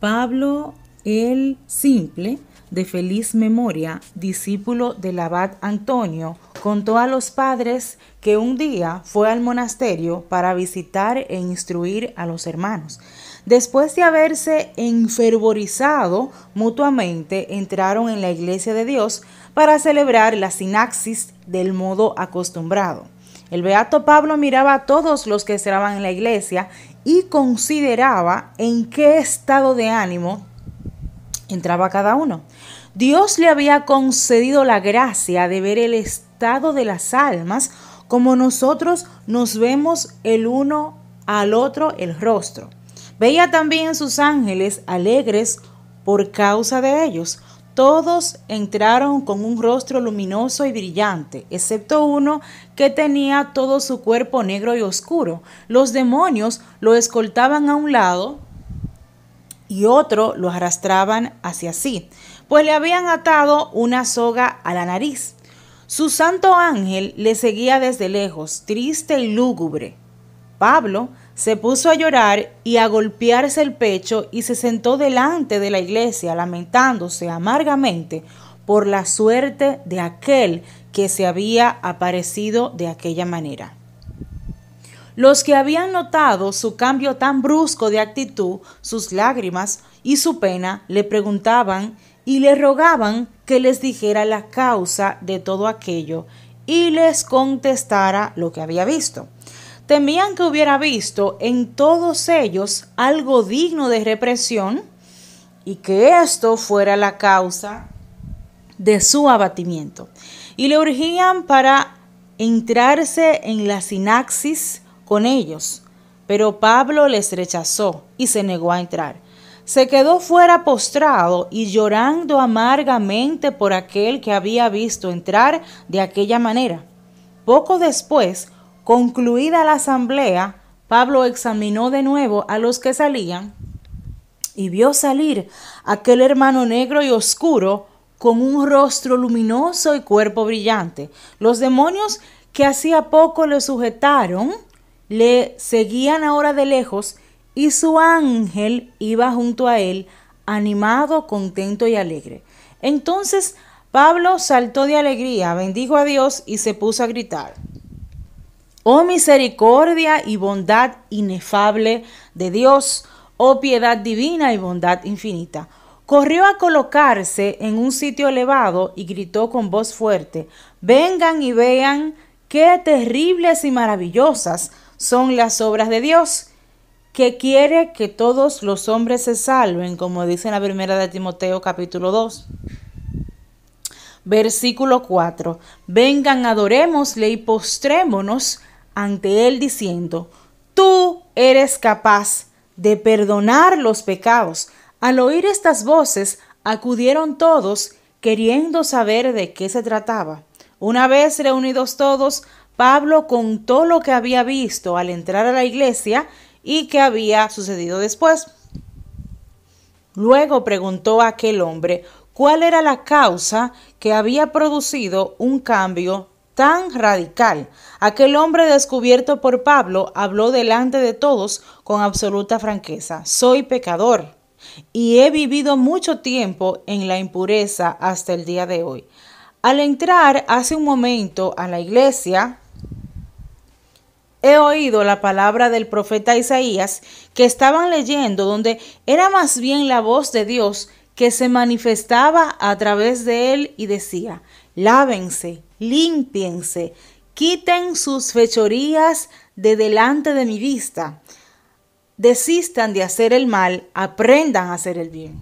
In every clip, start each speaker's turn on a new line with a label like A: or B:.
A: Pablo el Simple, de feliz memoria, discípulo del abad Antonio, contó a los padres que un día fue al monasterio para visitar e instruir a los hermanos. Después de haberse enfervorizado mutuamente, entraron en la iglesia de Dios para celebrar la sinaxis del modo acostumbrado. El beato Pablo miraba a todos los que estaban en la iglesia y consideraba en qué estado de ánimo entraba cada uno. Dios le había concedido la gracia de ver el estado de las almas como nosotros nos vemos el uno al otro el rostro. Veía también sus ángeles alegres por causa de ellos, todos entraron con un rostro luminoso y brillante, excepto uno que tenía todo su cuerpo negro y oscuro. Los demonios lo escoltaban a un lado y otro lo arrastraban hacia sí, pues le habían atado una soga a la nariz. Su santo ángel le seguía desde lejos, triste y lúgubre. Pablo se puso a llorar y a golpearse el pecho y se sentó delante de la iglesia, lamentándose amargamente por la suerte de aquel que se había aparecido de aquella manera. Los que habían notado su cambio tan brusco de actitud, sus lágrimas y su pena, le preguntaban y le rogaban que les dijera la causa de todo aquello y les contestara lo que había visto temían que hubiera visto en todos ellos algo digno de represión y que esto fuera la causa de su abatimiento. Y le urgían para entrarse en la sinaxis con ellos, pero Pablo les rechazó y se negó a entrar. Se quedó fuera postrado y llorando amargamente por aquel que había visto entrar de aquella manera. Poco después, Concluida la asamblea, Pablo examinó de nuevo a los que salían y vio salir aquel hermano negro y oscuro con un rostro luminoso y cuerpo brillante. Los demonios que hacía poco le sujetaron, le seguían ahora de lejos y su ángel iba junto a él, animado, contento y alegre. Entonces Pablo saltó de alegría, bendijo a Dios y se puso a gritar. Oh misericordia y bondad inefable de Dios, oh piedad divina y bondad infinita. Corrió a colocarse en un sitio elevado y gritó con voz fuerte, vengan y vean qué terribles y maravillosas son las obras de Dios, que quiere que todos los hombres se salven, como dice en la primera de Timoteo capítulo 2. Versículo 4. Vengan, adorémosle y postrémonos ante Él diciendo, Tú eres capaz de perdonar los pecados. Al oír estas voces, acudieron todos, queriendo saber de qué se trataba. Una vez reunidos todos, Pablo contó lo que había visto al entrar a la iglesia y qué había sucedido después. Luego preguntó a aquel hombre cuál era la causa que había producido un cambio tan radical. Aquel hombre descubierto por Pablo habló delante de todos con absoluta franqueza, soy pecador y he vivido mucho tiempo en la impureza hasta el día de hoy. Al entrar hace un momento a la iglesia, he oído la palabra del profeta Isaías que estaban leyendo, donde era más bien la voz de Dios que se manifestaba a través de él y decía, lávense, límpiense, quiten sus fechorías de delante de mi vista, desistan de hacer el mal, aprendan a hacer el bien.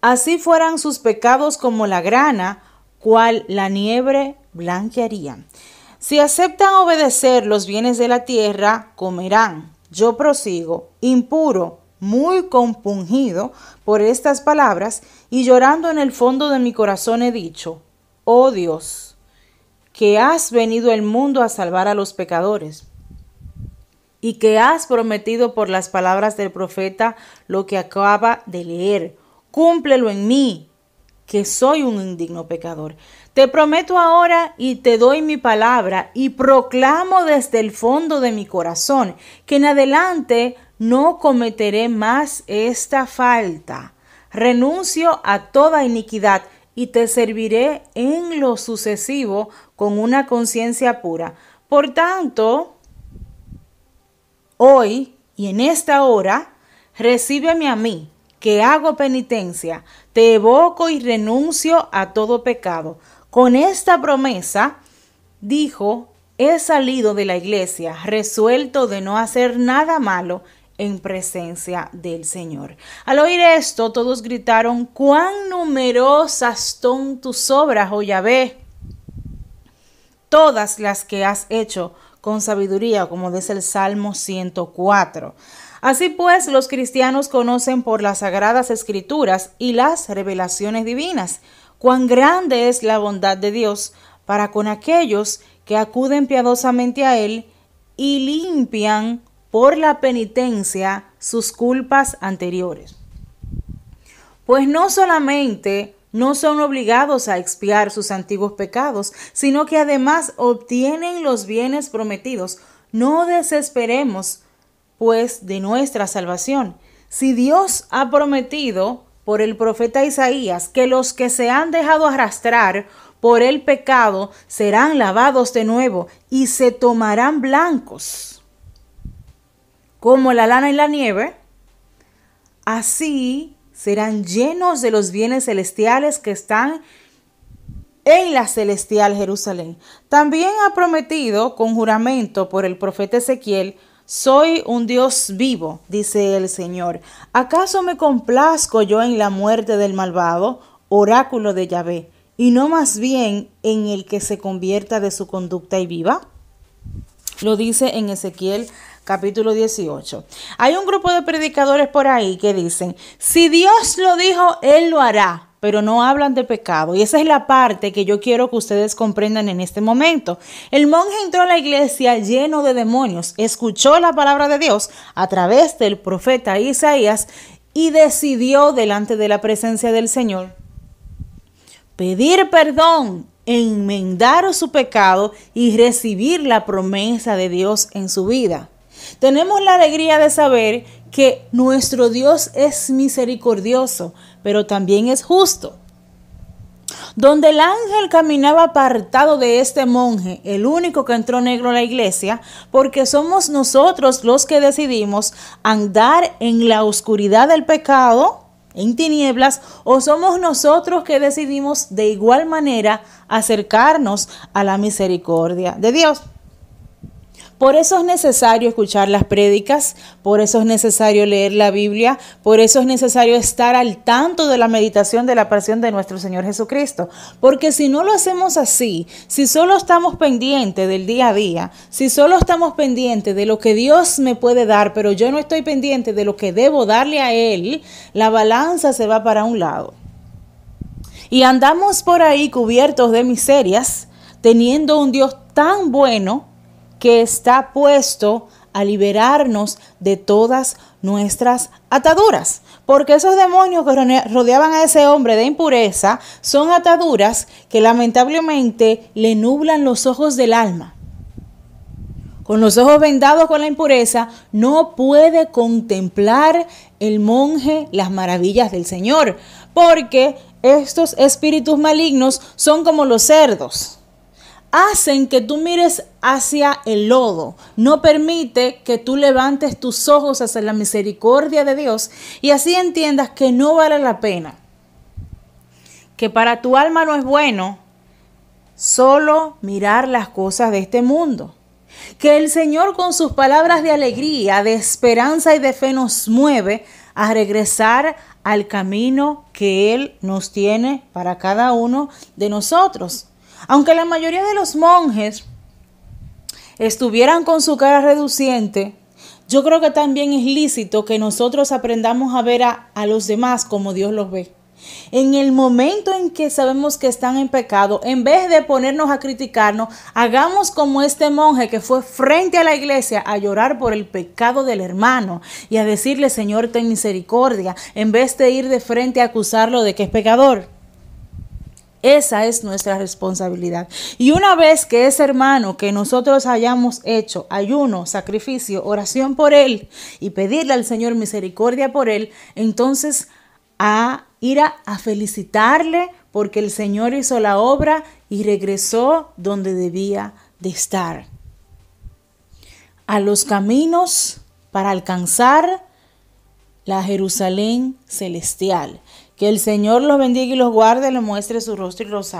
A: Así fueran sus pecados como la grana, cual la nieve blanquearían. Si aceptan obedecer los bienes de la tierra, comerán. Yo prosigo, impuro, muy compungido por estas palabras, y llorando en el fondo de mi corazón he dicho, oh Dios, que has venido al mundo a salvar a los pecadores y que has prometido por las palabras del profeta lo que acaba de leer. Cúmplelo en mí, que soy un indigno pecador. Te prometo ahora y te doy mi palabra y proclamo desde el fondo de mi corazón que en adelante no cometeré más esta falta. Renuncio a toda iniquidad y te serviré en lo sucesivo con una conciencia pura. Por tanto, hoy y en esta hora, recíbeme a mí, que hago penitencia, te evoco y renuncio a todo pecado. Con esta promesa, dijo, he salido de la iglesia, resuelto de no hacer nada malo en presencia del Señor. Al oír esto, todos gritaron, cuán numerosas son tus obras, oh Yahvé, todas las que has hecho con sabiduría, como dice el Salmo 104. Así pues, los cristianos conocen por las sagradas escrituras y las revelaciones divinas cuán grande es la bondad de Dios para con aquellos que acuden piadosamente a Él y limpian por la penitencia sus culpas anteriores. Pues no solamente no son obligados a expiar sus antiguos pecados, sino que además obtienen los bienes prometidos. No desesperemos, pues, de nuestra salvación. Si Dios ha prometido por el profeta Isaías que los que se han dejado arrastrar por el pecado serán lavados de nuevo y se tomarán blancos como la lana y la nieve, así serán llenos de los bienes celestiales que están en la celestial Jerusalén. También ha prometido con juramento por el profeta Ezequiel, soy un Dios vivo, dice el Señor. ¿Acaso me complazco yo en la muerte del malvado, oráculo de Yahvé, y no más bien en el que se convierta de su conducta y viva? Lo dice en Ezequiel capítulo 18. Hay un grupo de predicadores por ahí que dicen, si Dios lo dijo, Él lo hará pero no hablan de pecado. Y esa es la parte que yo quiero que ustedes comprendan en este momento. El monje entró a la iglesia lleno de demonios, escuchó la palabra de Dios a través del profeta Isaías y decidió delante de la presencia del Señor pedir perdón, enmendar su pecado y recibir la promesa de Dios en su vida. Tenemos la alegría de saber que nuestro Dios es misericordioso, pero también es justo. Donde el ángel caminaba apartado de este monje, el único que entró negro a la iglesia, porque somos nosotros los que decidimos andar en la oscuridad del pecado, en tinieblas, o somos nosotros que decidimos de igual manera acercarnos a la misericordia de Dios. Por eso es necesario escuchar las prédicas, por eso es necesario leer la Biblia, por eso es necesario estar al tanto de la meditación de la pasión de nuestro Señor Jesucristo. Porque si no lo hacemos así, si solo estamos pendientes del día a día, si solo estamos pendientes de lo que Dios me puede dar, pero yo no estoy pendiente de lo que debo darle a Él, la balanza se va para un lado. Y andamos por ahí cubiertos de miserias, teniendo un Dios tan bueno que está puesto a liberarnos de todas nuestras ataduras. Porque esos demonios que rodeaban a ese hombre de impureza son ataduras que lamentablemente le nublan los ojos del alma. Con los ojos vendados con la impureza, no puede contemplar el monje las maravillas del Señor, porque estos espíritus malignos son como los cerdos hacen que tú mires hacia el lodo, no permite que tú levantes tus ojos hacia la misericordia de Dios y así entiendas que no vale la pena, que para tu alma no es bueno solo mirar las cosas de este mundo. Que el Señor con sus palabras de alegría, de esperanza y de fe nos mueve a regresar al camino que Él nos tiene para cada uno de nosotros. Aunque la mayoría de los monjes estuvieran con su cara reduciente, yo creo que también es lícito que nosotros aprendamos a ver a, los demás como Dios los ve. En el momento en que sabemos que están en pecado, en vez de ponernos a criticarnos, hagamos como este monje que fue frente a la iglesia a llorar por el pecado del hermano y a decirle, Señor, ten misericordia, en vez de ir de frente a acusarlo de que es pecador. Esa es nuestra responsabilidad. Y una vez que ese hermano que nosotros hayamos hecho ayuno, sacrificio, oración por él y pedirle al Señor misericordia por él, entonces a ir a, a felicitarle porque el Señor hizo la obra y regresó donde debía de estar. A los caminos para alcanzar la Jerusalén celestial. Que el Señor los bendiga y los guarde, le muestre su rostro y los